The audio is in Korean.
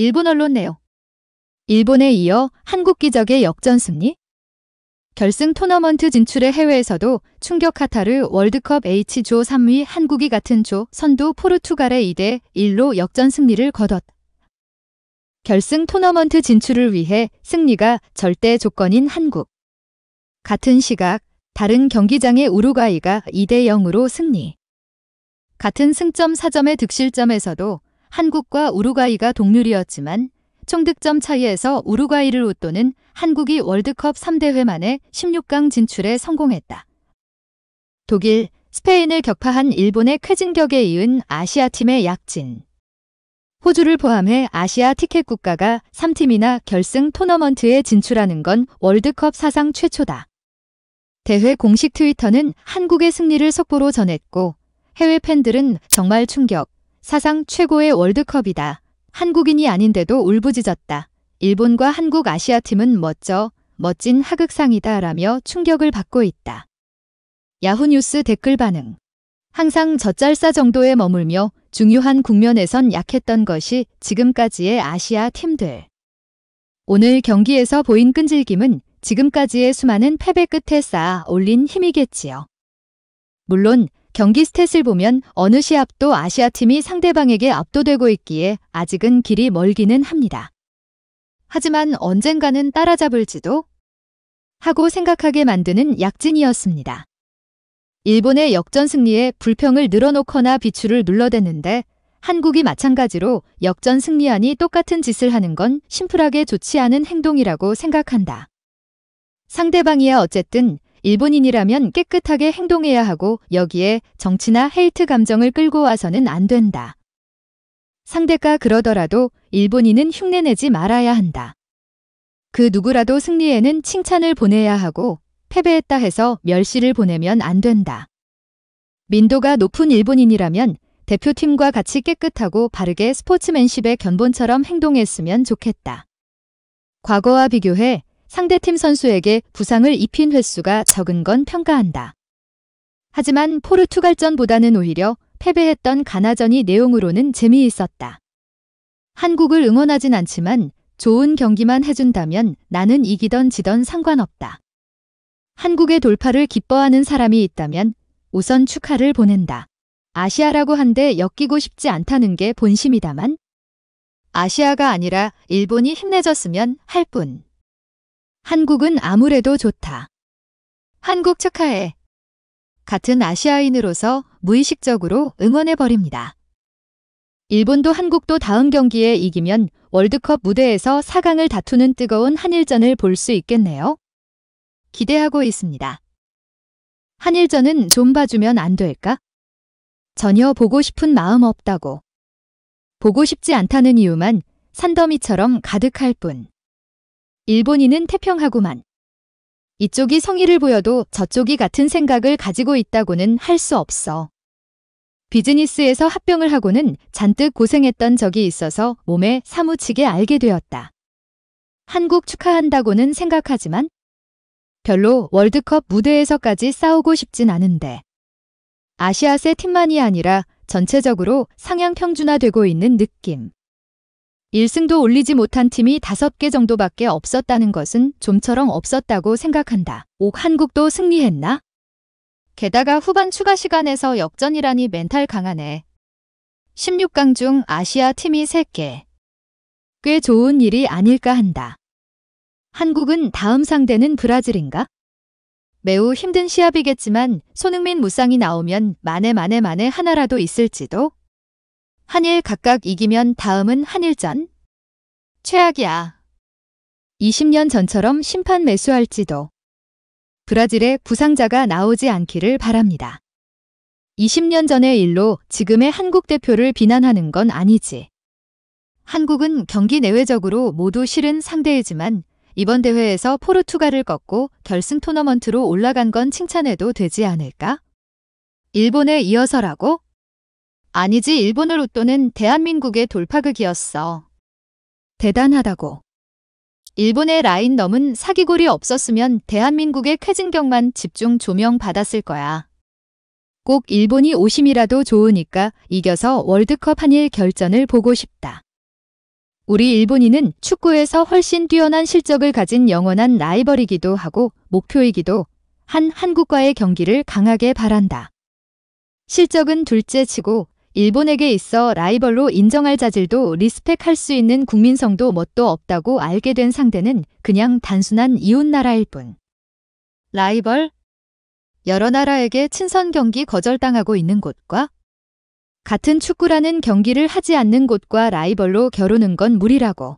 일본 언론 내용 일본에 이어 한국 기적의 역전 승리? 결승 토너먼트 진출의 해외에서도 충격 카타르 월드컵 H조 3위 한국이 같은 조 선두 포르투갈의 2대 1로 역전 승리를 거뒀다. 결승 토너먼트 진출을 위해 승리가 절대 조건인 한국. 같은 시각 다른 경기장의 우루과이가 2대 0으로 승리. 같은 승점 4점의 득실점에서도 한국과 우루과이가 동률이었지만 총득점 차이에서 우루과이를 웃도는 한국이 월드컵 3대회 만에 16강 진출에 성공했다. 독일, 스페인을 격파한 일본의 쾌진격에 이은 아시아팀의 약진. 호주를 포함해 아시아 티켓 국가가 3팀이나 결승 토너먼트에 진출하는 건 월드컵 사상 최초다. 대회 공식 트위터는 한국의 승리를 속보로 전했고 해외 팬들은 정말 충격, 사상 최고의 월드컵이다. 한국인이 아닌데도 울부짖었다. 일본과 한국 아시아 팀은 멋져 멋진 하극상이다 라며 충격을 받고 있다. 야후뉴스 댓글 반응 항상 젖잘싸 정도에 머물며 중요한 국면에선 약했던 것이 지금까지의 아시아 팀들. 오늘 경기에서 보인 끈질김은 지금까지의 수많은 패배 끝에 쌓아 올린 힘이겠지요. 물론 경기 스탯을 보면 어느 시합도 아시아팀이 상대방에게 압도되고 있기에 아직은 길이 멀기는 합니다. 하지만 언젠가는 따라잡을지도 하고 생각하게 만드는 약진이었습니다. 일본의 역전 승리에 불평을 늘어놓거나 비추를 눌러댔는데 한국이 마찬가지로 역전 승리안이 똑같은 짓을 하는 건 심플하게 좋지 않은 행동이라고 생각한다. 상대방이야 어쨌든 일본인이라면 깨끗하게 행동해야 하고 여기에 정치나 헤이트 감정을 끌고 와서는 안 된다. 상대가 그러더라도 일본인은 흉내내지 말아야 한다. 그 누구라도 승리에는 칭찬을 보내야 하고 패배했다 해서 멸시를 보내면 안 된다. 민도가 높은 일본인이라면 대표팀과 같이 깨끗하고 바르게 스포츠맨십의 견본처럼 행동했으면 좋겠다. 과거와 비교해 상대팀 선수에게 부상을 입힌 횟수가 적은 건 평가한다. 하지만 포르투갈전보다는 오히려 패배했던 가나전이 내용으로는 재미있었다. 한국을 응원하진 않지만 좋은 경기만 해준다면 나는 이기던 지던 상관없다. 한국의 돌파를 기뻐하는 사람이 있다면 우선 축하를 보낸다. 아시아라고 한데 엮이고 싶지 않다는 게 본심이다만 아시아가 아니라 일본이 힘내졌으면할 뿐. 한국은 아무래도 좋다. 한국 축하해. 같은 아시아인으로서 무의식적으로 응원해버립니다. 일본도 한국도 다음 경기에 이기면 월드컵 무대에서 4강을 다투는 뜨거운 한일전을 볼 수 있겠네요. 기대하고 있습니다. 한일전은 좀 봐주면 안 될까? 전혀 보고 싶은 마음 없다고. 보고 싶지 않다는 이유만 산더미처럼 가득할 뿐. 일본인은 태평하구만. 이쪽이 성의를 보여도 저쪽이 같은 생각을 가지고 있다고는 할 수 없어. 비즈니스에서 합병을 하고는 잔뜩 고생했던 적이 있어서 몸에 사무치게 알게 되었다. 한국 축하한다고는 생각하지만 별로 월드컵 무대에서까지 싸우고 싶진 않은데 아시아세 팀만이 아니라 전체적으로 상향 평준화되고 있는 느낌. 1승도 올리지 못한 팀이 5개 정도밖에 없었다는 것은 좀처럼 없었다고 생각한다. 옥 한국도 승리했나? 게다가 후반 추가 시간에서 역전이라니 멘탈 강하네. 16강 중 아시아 팀이 3개. 꽤 좋은 일이 아닐까 한다. 한국은 다음 상대는 브라질인가? 매우 힘든 시합이겠지만 손흥민 무쌍이 나오면 만에 만에 만에 하나라도 있을지도? 한일 각각 이기면 다음은 한일전. 최악이야. 20년 전처럼 심판 매수할지도. 브라질의 부상자가 나오지 않기를 바랍니다. 20년 전의 일로 지금의 한국 대표를 비난하는 건 아니지. 한국은 경기 내외적으로 모두 실은 상대이지만 이번 대회에서 포르투갈을 꺾고 결승 토너먼트로 올라간 건 칭찬해도 되지 않을까? 일본에 이어서라고? 아니지 일본어 로또는 대한민국의 돌파극이었어. 대단하다고. 일본의 라인 넘은 사기골이 없었으면 대한민국의 쾌진경만 집중 조명 받았을 거야. 꼭 일본이 오심이라도 좋으니까 이겨서 월드컵 한일 결전을 보고 싶다. 우리 일본인은 축구에서 훨씬 뛰어난 실적을 가진 영원한 라이벌이기도 하고 목표이기도 한 한국과의 경기를 강하게 바란다. 실적은 둘째치고 일본에게 있어 라이벌로 인정할 자질도 리스펙할 수 있는 국민성도 뭣도 없다고 알게 된 상대는 그냥 단순한 이웃나라일 뿐. 라이벌? 여러 나라에게 친선 경기 거절당하고 있는 곳과 같은 축구라는 경기를 하지 않는 곳과 라이벌로 겨루는 건 무리라고.